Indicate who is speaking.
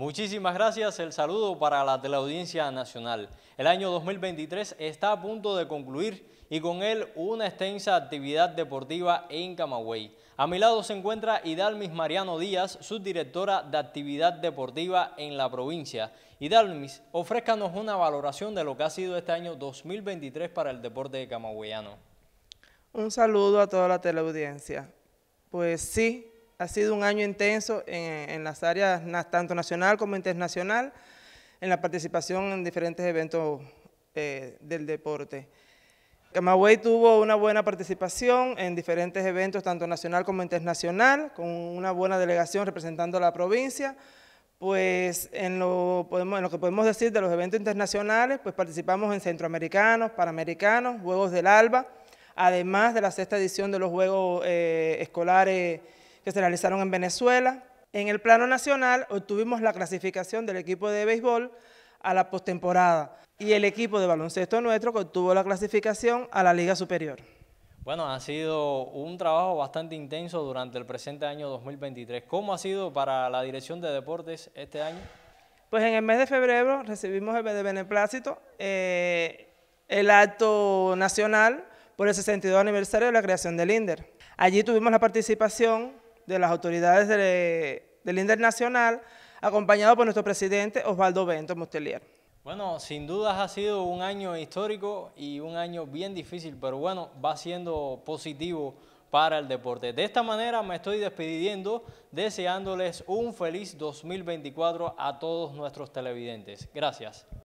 Speaker 1: Muchísimas gracias. El saludo para la teleaudiencia nacional. El año 2023 está a punto de concluir y con él una extensa actividad deportiva en Camagüey. A mi lado se encuentra Hidalmis Mariano Díaz, subdirectora de actividad deportiva en la provincia. Hidalmis, ofrezcanos una valoración de lo que ha sido este año 2023 para el deporte camagüeyano.
Speaker 2: Un saludo a toda la teleaudiencia. Pues sí, ha sido un año intenso en, las áreas tanto nacional como internacional, en la participación en diferentes eventos eh, del deporte. Camagüey tuvo una buena participación en diferentes eventos, tanto nacional como internacional, con una buena delegación representando a la provincia. Pues en lo, podemos, en lo que podemos decir de los eventos internacionales, pues participamos en centroamericanos, panamericanos, Juegos del Alba, además de la sexta edición de los Juegos eh, Escolares que se realizaron en Venezuela. En el plano nacional obtuvimos la clasificación del equipo de béisbol a la postemporada y el equipo de baloncesto nuestro que obtuvo la clasificación a la Liga Superior.
Speaker 1: Bueno, ha sido un trabajo bastante intenso durante el presente año 2023. ¿Cómo ha sido para la Dirección de Deportes este
Speaker 2: año? Pues en el mes de febrero recibimos el de beneplácito, eh, el acto nacional por el 62 aniversario de la creación del INDER. Allí tuvimos la participación de las autoridades del internacional, acompañado por nuestro presidente Osvaldo Bento Mustelier.
Speaker 1: Bueno, sin dudas ha sido un año histórico y un año bien difícil, pero bueno, va siendo positivo para el deporte. De esta manera me estoy despidiendo, deseándoles un feliz 2024 a todos nuestros televidentes. Gracias.